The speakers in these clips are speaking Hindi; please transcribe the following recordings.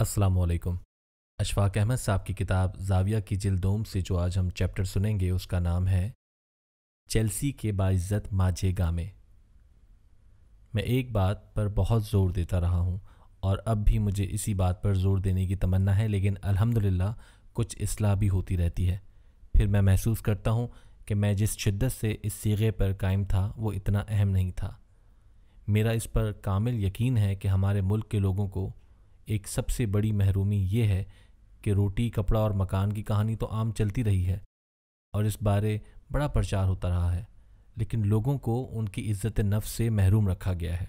असलकुम अशफाक अहमद साहब की किताब जाविया की जिल्दोम से जो आज हम चैप्टर सुनेंगे उसका नाम है चेल्सी के बाइज़्ज़त माझे गामे मैं एक बात पर बहुत ज़ोर देता रहा हूँ और अब भी मुझे इसी बात पर ज़ोर देने की तमन्ना है लेकिन अल्हम्दुलिल्लाह कुछ असलाह भी होती रहती है फिर मैं महसूस करता हूँ कि मैं जिस शिद्दत से इस सीगे पर कायम था वो इतना अहम नहीं था मेरा इस पर कामिल यकीन है कि हमारे मुल्क के लोगों को एक सबसे बड़ी महरूमी ये है कि रोटी कपड़ा और मकान की कहानी तो आम चलती रही है और इस बारे बड़ा प्रचार होता रहा है लेकिन लोगों को उनकी इज्जत नफ्स से महरूम रखा गया है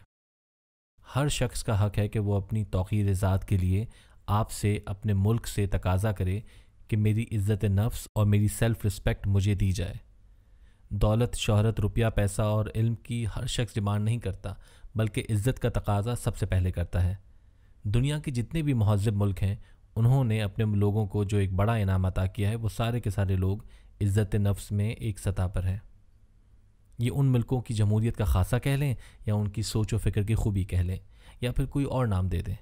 हर शख्स का हक है कि वो अपनी तोखीर ज़ात के लिए आपसे अपने मुल्क से तकाजा करे कि मेरी इज्जत नफ्स और मेरी सेल्फ़ रिस्पेक्ट मुझे दी जाए दौलत शहरत रुपया पैसा और इल्म की हर शख्स डिमांड नहीं करता बल्कि इज्जत का तकाजा सबसे पहले करता है दुनिया के जितने भी महजब मुल्क हैं उन्होंने अपने लोगों को जो एक बड़ा इनाम अता किया है वो सारे के सारे लोग इज़्ज़त नफ्स में एक सतह पर हैं ये उन मुल्कों की जमहूरीत का खासा कह लें या उनकी सोच व फ़िक्र की खूबी कह लें या फिर कोई और नाम दे दें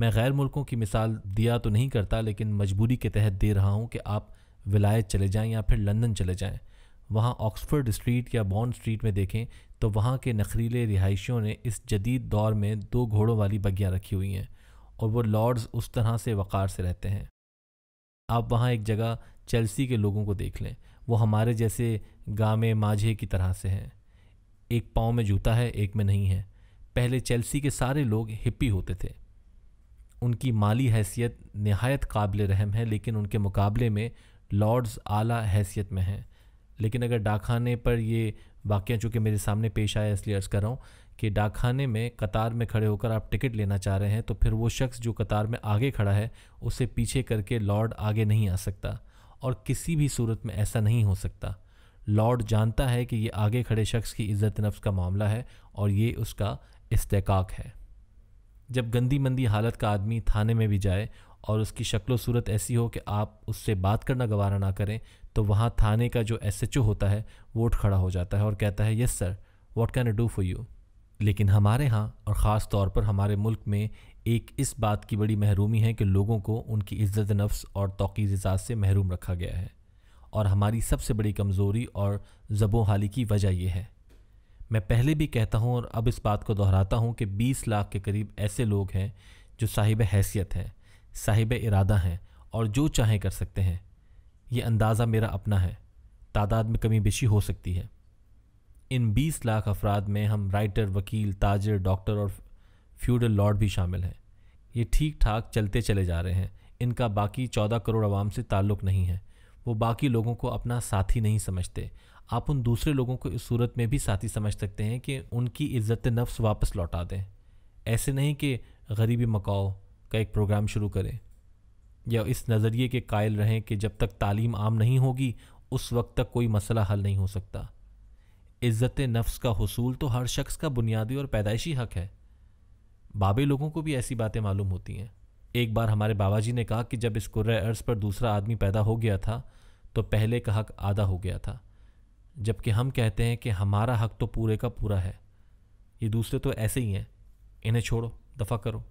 मैं गैर मुल्कों की मिसाल दिया तो नहीं करता लेकिन मजबूरी के तहत दे रहा हूँ कि आप विलायत चले जाएँ या फिर लंदन चले जाएँ वहाँ ऑक्सफोर्ड स्ट्रीट या बॉन्ड स्ट्रीट में देखें तो वहाँ के नखरीले रिहायशियों ने इस जदीद दौर में दो घोड़ों वाली बग्घियाँ रखी हुई हैं और वो लॉर्ड्स उस तरह से वक़ार से रहते हैं आप वहाँ एक जगह चेल्सी के लोगों को देख लें वो हमारे जैसे गामे माझे की तरह से हैं एक पाँव में जूता है एक में नहीं है पहले चेल्सी के सारे लोग हिप्पी होते थे उनकी माली हैसियत नहायत काबिल रहम है लेकिन उनके मुकाबले में लॉर्ड्स आला हैसियत में हैं लेकिन अगर डाकखाने पर ये वाक्य चूँकि मेरे सामने पेश आया इसलिए अर्ज़ कर रहा हूँ कि डाकखाने में कतार में खड़े होकर आप टिकट लेना चाह रहे हैं तो फिर वो शख्स जो कतार में आगे खड़ा है उसे पीछे करके लॉर्ड आगे नहीं आ सकता और किसी भी सूरत में ऐसा नहीं हो सकता लॉर्ड जानता है कि ये आगे खड़े शख्स की इज़्ज़त नफ्स का मामला है और ये उसका इस्तेकाक है जब गंदी मंदी हालत का आदमी थाने में भी जाए और उसकी शक्ल सूरत ऐसी हो कि आप उससे बात करना गवारा ना करें तो वहाँ थाने का जो एस एच ओ होता है वो उठ खड़ा हो जाता है और कहता है yes sir what can I do for you लेकिन हमारे यहाँ और ख़ास तौर पर हमारे मुल्क में एक इस बात की बड़ी महरूमी है कि लोगों को उनकी इज़्ज़त नफ्स और तोकीज़ एजाज़ से महरूम रखा गया है और हमारी सबसे बड़ी कमज़ोरी और जबों हाली की वजह यह है मैं पहले भी कहता हूँ और अब इस बात को दोहराता हूँ कि 20 लाख के करीब ऐसे लोग हैं जो साहिब हैसियत हैं साहिब इरादा हैं और जो चाहें कर सकते हैं ये अंदाज़ा मेरा अपना है तादाद में कमी बेशी हो सकती है इन 20 लाख अफराद में हम राइटर वकील ताजर डॉक्टर और फ्यूडल लॉर्ड भी शामिल हैं ये ठीक ठाक चलते चले जा रहे हैं इनका बाकी चौदह करोड़ आवाम से ताल्लुक़ नहीं है वो बाकी लोगों को अपना साथी नहीं समझते आप उन दूसरे लोगों को इस सूरत में भी साथी समझ सकते हैं कि उनकी इज़्ज़त नफ्स वापस लौटा दें ऐसे नहीं कि गरीबी मकाओ का एक प्रोग्राम शुरू करें या इस नज़रिए के कायल रहें कि जब तक तालीम आम नहीं होगी उस वक्त तक कोई मसला हल नहीं हो सकता इज़्ज़त नफ्स का हसूल तो हर शख्स का बुनियादी और पैदाइशी हक है बाबे लोगों को भी ऐसी बातें मालूम होती हैं एक बार हमारे बाबा जी ने कहा कि जब इस कुर्र अर्ज़ पर दूसरा आदमी पैदा हो गया था तो पहले का हक आधा हो गया था जबकि हम कहते हैं कि हमारा हक तो पूरे का पूरा है ये दूसरे तो ऐसे ही हैं इन्हें छोड़ो दफ़ा करो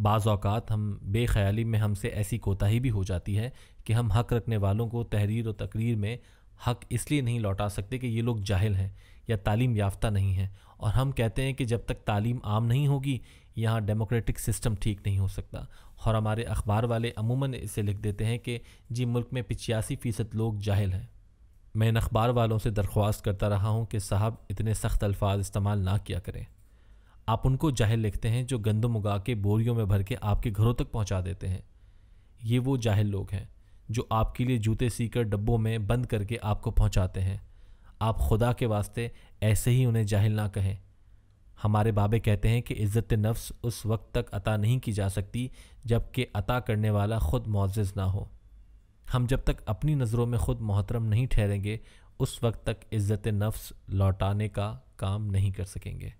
बाज़ अवत हम बेख्याली में हमसे ऐसी कोताही भी हो जाती है कि हम हक़ रखने वालों को तहरीर और तकरीर में हक़ इसलिए नहीं लौटा सकते कि ये लोग जाहिल हैं या तालीम याफ्ता नहीं है और हम कहते हैं कि जब तक तालीम आम नहीं होगी यहाँ डेमोक्रेटिक सिस्टम ठीक नहीं हो सकता और हमारे अखबार वाले अमूमन इसे लिख देते हैं कि जी मुल्क में पिचासी फ़ीसद लोग जाहिल हैं मैं इन अखबार वालों से दरख्वास्त करता रहा हूँ कि साहब इतने सख्त अल्फाज इस्तेमाल ना किया करें आप उनको जाहिल लिखते हैं जो गंदम उगा के बोरियों में भर के आपके घरों तक पहुंचा देते हैं ये वो जाहिल लोग हैं जो आपके लिए जूते सीकर डब्बों में बंद करके आपको पहुंचाते हैं आप खुदा के वास्ते ऐसे ही उन्हें जाहिल ना कहें हमारे बाबे कहते हैं कि इज़्ज़त नफ्स उस वक्त तक अता नहीं की जा सकती जबकि अता करने वाला ख़ुद मोज़ ना हो हम जब तक अपनी नज़रों में ख़ुद मोहतरम नहीं ठहरेंगे उस वक्त तक इज़्ज़त नफ्स लौटाने का काम नहीं कर सकेंगे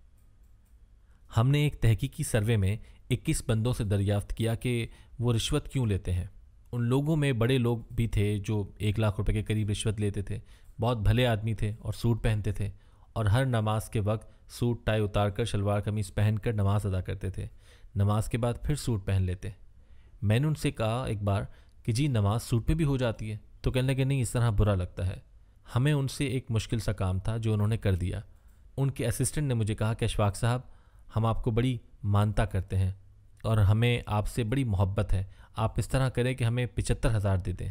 हमने एक तहकीकी सर्वे में 21 बंदों से दरियाफ्त किया कि वो रिश्वत क्यों लेते हैं उन लोगों में बड़े लोग भी थे जो एक लाख रुपए के करीब रिश्वत लेते थे बहुत भले आदमी थे और सूट पहनते थे और हर नमाज के वक्त सूट टाई उतार कर शलवार कमीज़ पहन कर नमाज अदा करते थे नमाज के बाद फिर सूट पहन लेते मैंने उनसे कहा एक बार कि जी नमाज सूट पे भी हो जाती है तो कहने लगे नहीं इस तरह बुरा लगता है हमें उनसे एक मुश्किल सा काम था जो उन्होंने कर दिया उनके असिस्टेंट ने मुझे कहा कि अशफाक साहब हम आपको बड़ी मानता करते हैं और हमें आपसे बड़ी मोहब्बत है आप इस तरह करें कि हमें पिचहत्तर हज़ार दे दें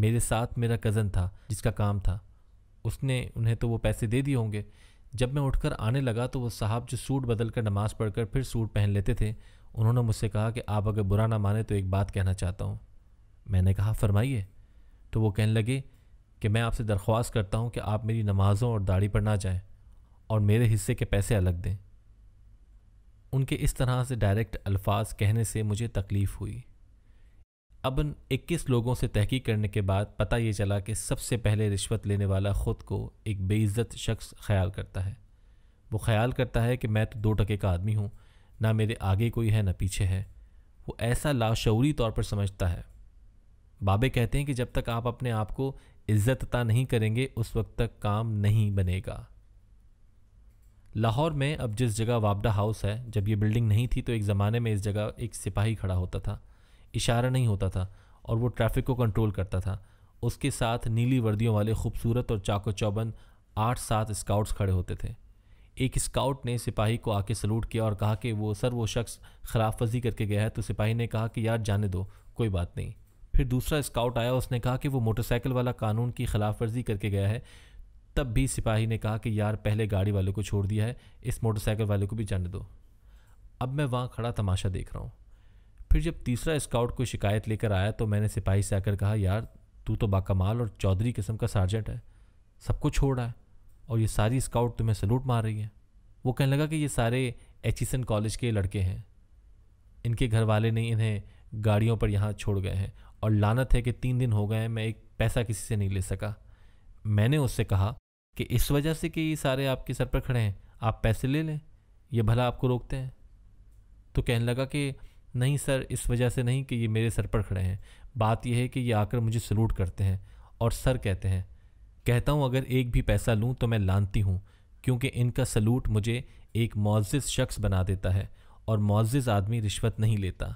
मेरे साथ मेरा कज़न था जिसका काम था उसने उन्हें तो वो पैसे दे दिए होंगे जब मैं उठकर आने लगा तो वो साहब जो सूट बदल कर नमाज़ पढ़कर फिर सूट पहन लेते थे उन्होंने मुझसे कहा कि आप अगर बुरा ना माने तो एक बात कहना चाहता हूँ मैंने कहा फरमाइए तो वो कहने लगे कि मैं आपसे दरख्वास्त करता हूँ कि आप मेरी नमाज़ों और दाढ़ी पर ना जाएँ और मेरे हिस्से के पैसे अलग दें उनके इस तरह से डायरेक्ट अल्फाज कहने से मुझे तकलीफ़ हुई अब 21 लोगों से तहकीक करने के बाद पता ये चला कि सबसे पहले रिश्वत लेने वाला ख़ुद को एक बेइज्जत शख्स ख्याल करता है वो ख्याल करता है कि मैं तो दो टके का आदमी हूँ ना मेरे आगे कोई है ना पीछे है वो ऐसा लाशौरी तौर पर समझता है बाबे कहते हैं कि जब तक आप अपने आप को इज्जतता नहीं करेंगे उस वक्त तक काम नहीं बनेगा लाहौर में अब जिस जगह वाबडा हाउस है जब ये बिल्डिंग नहीं थी तो एक ज़माने में इस जगह एक सिपाही खड़ा होता था इशारा नहीं होता था और वो ट्रैफिक को कंट्रोल करता था उसके साथ नीली वर्दियों वाले खूबसूरत और चाको चौबंद आठ सात स्काउट्स खड़े होते थे एक स्काउट ने सिपाही को आके सलूट किया और कहा कि वो सर वो शख्स खराब वर्जी करके गया है तो सिपाही ने कहा कि यार जाने दो कोई बात नहीं फिर दूसरा स्काउट आया उसने कहा कि वो मोटरसाइकिल वाला कानून की खिलाफ वर्जी करके गया है तब भी सिपाही ने कहा कि यार पहले गाड़ी वाले को छोड़ दिया है इस मोटरसाइकिल वाले को भी जाने दो अब मैं वहाँ खड़ा तमाशा देख रहा हूँ फिर जब तीसरा स्काउट कोई शिकायत लेकर आया तो मैंने सिपाही से आकर कहा यार तू तो बाकमाल और चौधरी किस्म का सार्जेंट है सबको छोड़ रहा है और ये सारी स्काउट तुम्हें सलूट मार रही है वो कहने लगा कि ये सारे एचिसन कॉलेज के लड़के हैं इनके घर वाले ने इन्हें गाड़ियों पर यहाँ छोड़ गए हैं और लानत है कि तीन दिन हो गए हैं मैं एक पैसा किसी से नहीं ले सका मैंने उससे कहा कि इस वजह से कि ये सारे आपके सर पर खड़े हैं आप पैसे ले लें ये भला आपको रोकते हैं तो कहने लगा कि नहीं सर इस वजह से नहीं कि ये मेरे सर पर खड़े हैं बात यह है कि ये आकर मुझे सलूट करते हैं और सर कहते हैं कहता हूँ अगर एक भी पैसा लूँ तो मैं लानती हूँ क्योंकि इनका सलूट मुझे एक मोज़ शख्स बना देता है और मोज़ आदमी रिश्वत नहीं लेता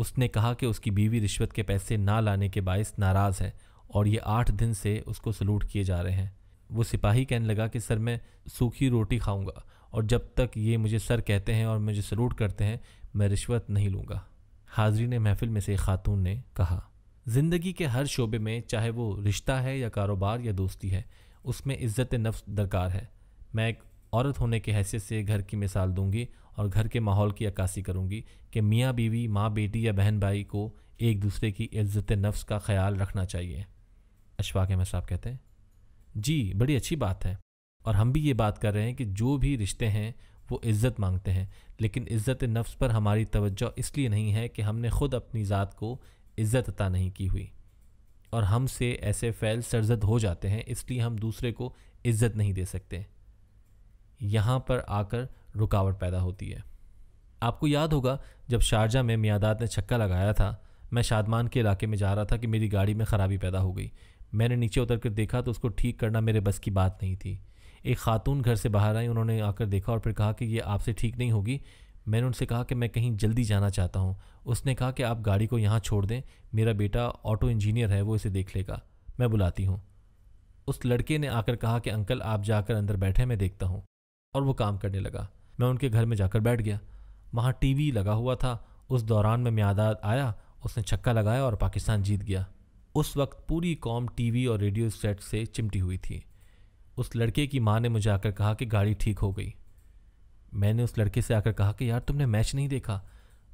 उसने कहा कि उसकी बीवी रिश्वत के पैसे ना लाने के बायस नाराज़ है और ये आठ दिन से उसको सलूट किए जा रहे हैं वो सिपाही कहने लगा कि सर मैं सूखी रोटी खाऊंगा और जब तक ये मुझे सर कहते हैं और मुझे सलूट करते हैं मैं रिश्वत नहीं लूँगा हाजरी ने महफिल में से खातून ने कहा ज़िंदगी के हर शोबे में चाहे वो रिश्ता है या कारोबार या दोस्ती है उसमें इज़्ज़त नफ्स दरकार है मैं एक औरत होने के हैसियत से घर की मिसाल दूंगी और घर के माहौल की अक्सी करूंगी कि मियाँ बीवी माँ बेटी या बहन भाई को एक दूसरे की इज्जत नफ्स का ख्याल रखना चाहिए अशफाक अहमद साहब कहते हैं जी बड़ी अच्छी बात है और हम भी ये बात कर रहे हैं कि जो भी रिश्ते हैं वो इज़्ज़त मांगते हैं लेकिन इज़्ज़त नफ्स पर हमारी तवज्जो इसलिए नहीं है कि हमने ख़ुद अपनी ज़ात को इज़्ज़त अता नहीं की हुई और हमसे ऐसे फ़ैल सरजद हो जाते हैं इसलिए हम दूसरे को इज़्ज़त नहीं दे सकते यहाँ पर आकर रुकावट पैदा होती है आपको याद होगा जब शारजा में मियादात ने छक्का लगाया था मैं शादमान के इलाके में जा रहा था कि मेरी गाड़ी में ख़राबी पैदा हो गई मैंने नीचे उतर कर देखा तो उसको ठीक करना मेरे बस की बात नहीं थी एक खातून घर से बाहर आई उन्होंने आकर देखा और फिर कहा कि ये आपसे ठीक नहीं होगी मैंने उनसे कहा कि मैं कहीं जल्दी जाना चाहता हूँ उसने कहा कि आप गाड़ी को यहाँ छोड़ दें मेरा बेटा ऑटो इंजीनियर है वो इसे देख लेगा मैं बुलाती हूँ उस लड़के ने आकर कहा कि अंकल आप जाकर अंदर बैठे मैं देखता हूँ और वो काम करने लगा मैं उनके घर में जाकर बैठ गया वहाँ टीवी लगा हुआ था उस दौरान में म्यादाद आया उसने छक्का लगाया और पाकिस्तान जीत गया उस वक्त पूरी कॉम टीवी और रेडियो सेट से चिमटी हुई थी उस लड़के की माँ ने मुझे आकर कहा कि गाड़ी ठीक हो गई मैंने उस लड़के से आकर कहा कि यार तुमने मैच नहीं देखा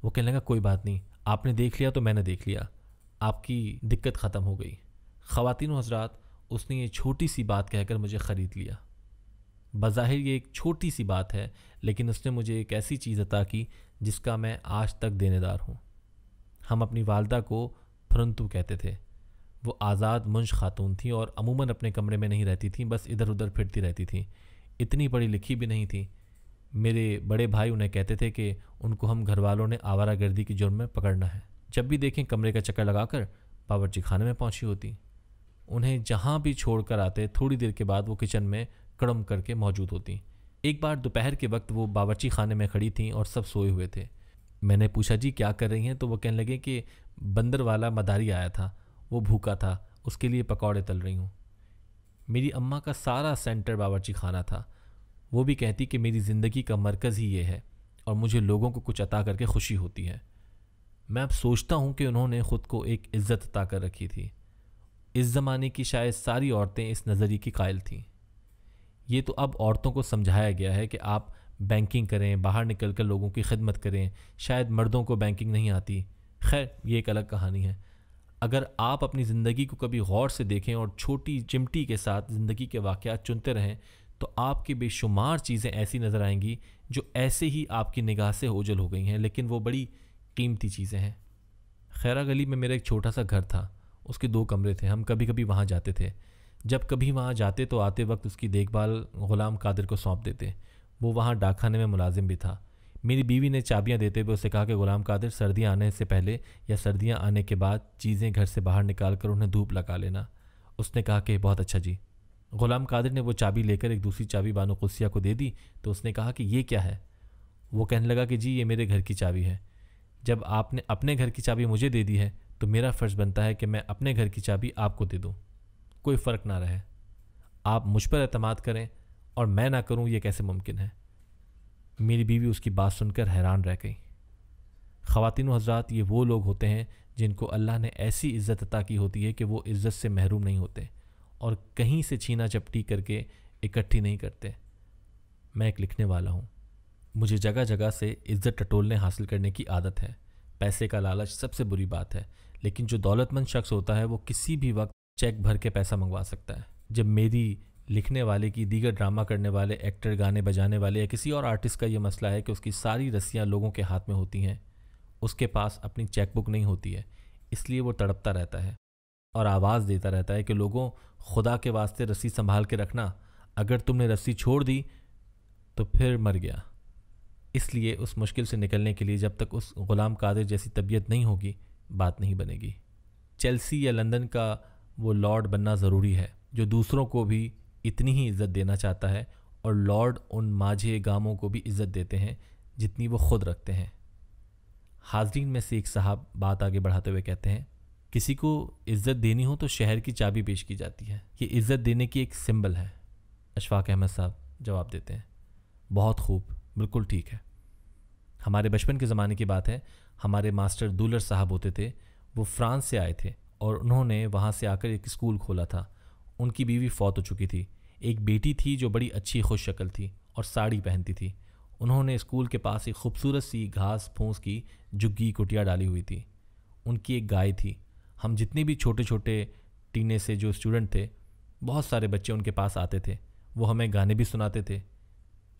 वो कहने लगा कोई बात नहीं आपने देख लिया तो मैंने देख लिया आपकी दिक्कत ख़त्म हो गई ख़वातिन हजरात उसने ये छोटी सी बात कहकर मुझे ख़रीद लिया बज़ाहिर ये एक छोटी सी बात है लेकिन उसने मुझे एक ऐसी चीज़ अता की जिसका मैं आज तक देनेदार हूँ हम अपनी वालदा को फ्रंतु कहते थे वो आज़ाद मुंश खातून थी और अमूमन अपने कमरे में नहीं रहती थी बस इधर उधर फिरती रहती थी इतनी पढ़ी लिखी भी नहीं थी मेरे बड़े भाई उन्हें कहते थे कि उनको हम घर वालों ने आवारा गर्दी के जुर्म में पकड़ना है जब भी देखें कमरे का चक्कर लगाकर बावर्ची खाने में पहुंची होती उन्हें जहां भी छोड़ कर आते थोड़ी देर के बाद वो किचन में कड़म करके मौजूद होती एक बार दोपहर के वक्त वो बावर्ची खाने में खड़ी थी और सब सोए हुए थे मैंने पूछा जी क्या कर रही हैं तो वो कहने लगे कि बंदर वाला मदारी आया था वो भूखा था उसके लिए पकौड़े तल रही हूँ मेरी अम्मा का सारा सेंटर बावरची खाना था वो भी कहती कि मेरी ज़िंदगी का मरकज़ ही ये है और मुझे लोगों को कुछ अता करके खुशी होती है मैं अब सोचता हूँ कि उन्होंने ख़ुद को एक इज़्ज़त अता कर रखी थी इस ज़माने की शायद सारी औरतें इस नज़रिए की कायल थीं ये तो अब औरतों को समझाया गया है कि आप बैंकिंग करें बाहर निकल कर लोगों की खिदमत करें शायद मर्दों को बैंकिंग नहीं आती खैर ये एक अलग कहानी है अगर आप अपनी ज़िंदगी को कभी गौर से देखें और छोटी चिमटी के साथ ज़िंदगी के वाक़ चुनते रहें तो आपकी बेशुमार चीज़ें ऐसी नज़र आएंगी जो ऐसे ही आपकी निगाह से ओझल हो गई हैं लेकिन वो बड़ी कीमती चीज़ें हैं खैरा गली में मेरा एक छोटा सा घर था उसके दो कमरे थे हम कभी कभी वहाँ जाते थे जब कभी वहाँ जाते तो आते वक्त उसकी देखभाल ग़ुलाम कादिर को सौंप देते वो वहाँ डाकखाने में मुलाजिम भी था मेरी बीवी ने चाबियां देते हुए उसे कहा कि गुलाम कादिर सर्दियां आने से पहले या सर्दियां आने के बाद चीज़ें घर से बाहर निकाल कर उन्हें धूप लगा लेना उसने कहा कि बहुत अच्छा जी गुलाम कादिर ने वो चाबी लेकर एक दूसरी चाबी बानो कुसिया को दे दी तो उसने कहा कि ये क्या है वो कहने लगा कि जी ये मेरे घर की चाबी है जब आपने अपने घर की चाबी मुझे दे दी है तो मेरा फ़र्ज़ बनता है कि मैं अपने घर की चाबी आपको दे दूँ कोई फ़र्क ना रहे आप मुझ पर अतमाद करें और मैं ना करूँ ये कैसे मुमकिन है मेरी बीवी उसकी बात सुनकर हैरान रह गई ख़वातिन हजरात ये वो लोग होते हैं जिनको अल्लाह ने ऐसी इज़्ज़त अता की होती है कि वो इज़्ज़त से महरूम नहीं होते और कहीं से छीना चपटी करके इकट्ठी नहीं करते मैं एक लिखने वाला हूँ मुझे जगह जगह से इज़्ज़त टटोलने हासिल करने की आदत है पैसे का लालच सबसे बुरी बात है लेकिन जो दौलतमंद शख्स होता है वो किसी भी वक्त चेक भर के पैसा मंगवा सकता है जब मेरी लिखने वाले की दीगर ड्रामा करने वाले एक्टर गाने बजाने वाले या किसी और आर्टिस्ट का ये मसला है कि उसकी सारी रस्सियाँ लोगों के हाथ में होती हैं उसके पास अपनी चेकबुक नहीं होती है इसलिए वो तड़पता रहता है और आवाज़ देता रहता है कि लोगों खुदा के वास्ते रस्सी संभाल के रखना अगर तुमने रस्सी छोड़ दी तो फिर मर गया इसलिए उस मुश्किल से निकलने के लिए जब तक उस ग़ुलाम कादिर जैसी तबीयत नहीं होगी बात नहीं बनेगी चेल्सी या लंदन का वो लॉर्ड बनना ज़रूरी है जो दूसरों को भी इतनी ही इज्जत देना चाहता है और लॉर्ड उन माझे गामों को भी इज्जत देते हैं जितनी वो खुद रखते हैं हाजरीन में से एक साहब बात आगे बढ़ाते हुए कहते हैं किसी को इज्जत देनी हो तो शहर की चाबी पेश की जाती है ये इज्जत देने की एक सिंबल है अशफाक अहमद साहब जवाब देते हैं बहुत खूब बिल्कुल ठीक है हमारे बचपन के ज़माने की बात है हमारे मास्टर दूलर साहब होते थे वो फ्रांस से आए थे और उन्होंने वहाँ से आकर एक स्कूल खोला था उनकी बीवी फौत हो चुकी थी एक बेटी थी जो बड़ी अच्छी खुश शक्ल थी और साड़ी पहनती थी उन्होंने स्कूल के पास एक खूबसूरत सी घास फूस की झुग्गी कुटिया डाली हुई थी उनकी एक गाय थी हम जितने भी छोटे छोटे टीने से जो स्टूडेंट थे बहुत सारे बच्चे उनके पास आते थे वो हमें गाने भी सुनाते थे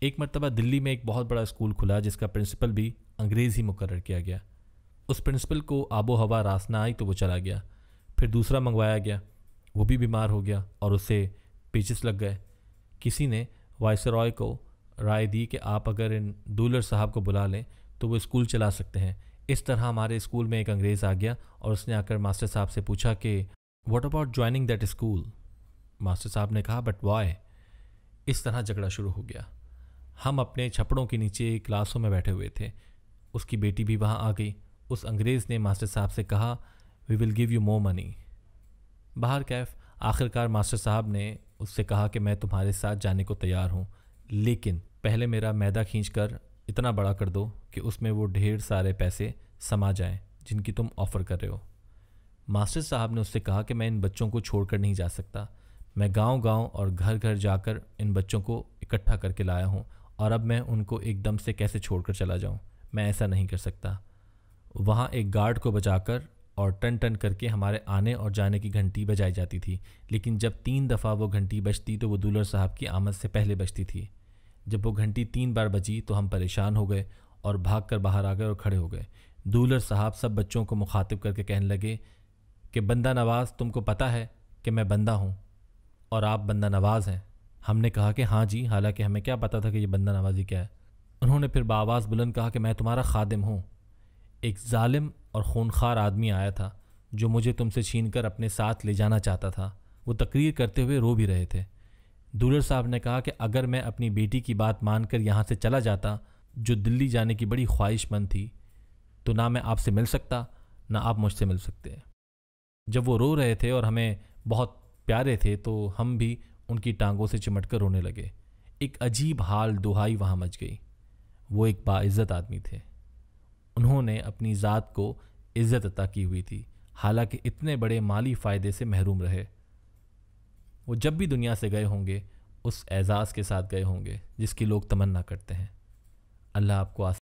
एक मरतबा दिल्ली में एक बहुत बड़ा स्कूल खुला जिसका प्रिंसिपल भी अंग्रेज़ ही मुकर किया गया उस प्रिंसिपल को आबो हवा रास ना आई तो वो चला गया फिर दूसरा मंगवाया गया वो भी बीमार हो गया और उसे पेचिस लग गए किसी ने वायसराय को राय दी कि आप अगर इन दूलर साहब को बुला लें तो वो स्कूल चला सकते हैं इस तरह हमारे स्कूल में एक अंग्रेज़ आ गया और उसने आकर मास्टर साहब से पूछा कि what about joining that school master साहब ने कहा बट वाई इस तरह झगड़ा शुरू हो गया हम अपने छपड़ों के नीचे क्लासों में बैठे हुए थे उसकी बेटी भी वहाँ आ गई उस अंग्रेज़ ने मास्टर साहब से कहा we will give you more money बाहर कैफ आखिरकार मास्टर साहब ने उससे कहा कि मैं तुम्हारे साथ जाने को तैयार हूँ लेकिन पहले मेरा मैदा खींच कर इतना बड़ा कर दो कि उसमें वो ढेर सारे पैसे समा जाएं जिनकी तुम ऑफ़र कर रहे हो मास्टर साहब ने उससे कहा कि मैं इन बच्चों को छोड़कर नहीं जा सकता मैं गांव-गांव और घर-घर जाकर इन बच्चों को इकट्ठा करके लाया हूँ और अब मैं उनको एकदम से कैसे छोड़कर चला जाऊँ मैं ऐसा नहीं कर सकता वहाँ एक गार्ड को बचाकर और टन टन करके हमारे आने और जाने की घंटी बजाई जाती थी लेकिन जब तीन दफ़ा वो घंटी बजती तो वो दूल्हर साहब की आमद से पहले बजती थी जब वो घंटी तीन बार बजी तो हम परेशान हो गए और भाग कर बाहर आ गए और खड़े हो गए दूल्हर साहब सब बच्चों को मुखातिब करके कहने लगे कि बंदा नवाज़ तुमको पता है कि मैं बंदा हूँ और आप बंदा नवाज़ हैं हमने कहा कि हाँ जी हालांकि हमें क्या पता था कि ये बंदा नवाजी क्या है उन्होंने फिर बावाज़ बुलंद कहा कि मैं तुम्हारा खादिम हूँ एक ालिम और खूनखार आदमी आया था जो मुझे तुमसे छीन कर अपने साथ ले जाना चाहता था वो तकरीर करते हुए रो भी रहे थे दूलर साहब ने कहा कि अगर मैं अपनी बेटी की बात मानकर यहाँ से चला जाता जो दिल्ली जाने की बड़ी ख्वाहिशमंद थी तो ना मैं आपसे मिल सकता ना आप मुझसे मिल सकते जब वो रो रहे थे और हमें बहुत प्यारे थे तो हम भी उनकी टांगों से चिमट कर रोने लगे एक अजीब हाल दुहाई वहाँ मच गई वो एक बाइज़्ज़त आदमी थे उन्होंने अपनी ज़ात को इज़्ज़त अता की हुई थी हालांकि इतने बड़े माली फ़ायदे से महरूम रहे वो जब भी दुनिया से गए होंगे उस एज़ाज़ के साथ गए होंगे जिसकी लोग तमन्ना करते हैं अल्लाह आपको